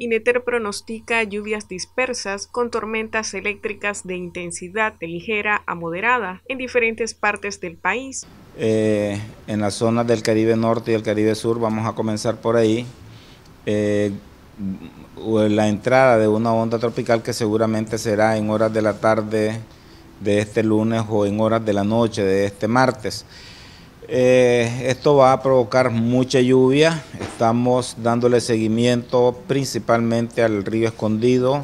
INETER pronostica lluvias dispersas con tormentas eléctricas de intensidad de ligera a moderada en diferentes partes del país. Eh, en las zonas del Caribe Norte y el Caribe Sur, vamos a comenzar por ahí, eh, la entrada de una onda tropical que seguramente será en horas de la tarde de este lunes o en horas de la noche de este martes. Eh, esto va a provocar mucha lluvia. Estamos dándole seguimiento principalmente al río Escondido,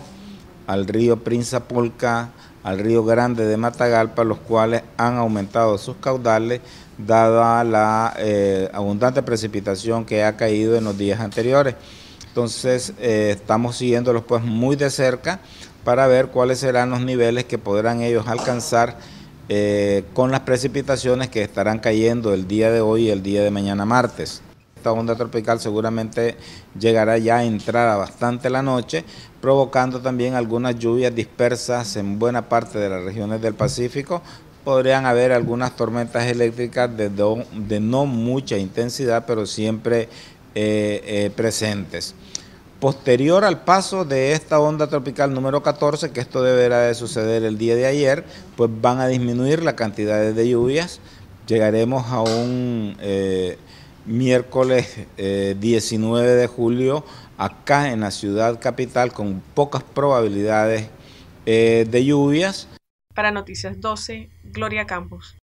al río Prinzapulca, al río Grande de Matagalpa, los cuales han aumentado sus caudales dada la eh, abundante precipitación que ha caído en los días anteriores. Entonces eh, estamos siguiéndolos pues muy de cerca para ver cuáles serán los niveles que podrán ellos alcanzar eh, con las precipitaciones que estarán cayendo el día de hoy y el día de mañana martes. Esta onda tropical seguramente llegará ya a a bastante la noche, provocando también algunas lluvias dispersas en buena parte de las regiones del Pacífico. Podrían haber algunas tormentas eléctricas de, no mucha intensidad, pero siempre eh, eh, presentes posterior al paso de esta onda tropical número 14, que esto deberá de suceder el día de ayer, pues van a disminuir las cantidades de lluvias. Llegaremos a un eh, miércoles 19 eh, de julio acá en la ciudad capital con pocas probabilidades eh, de lluvias. Para Noticias 12, Gloria Campos.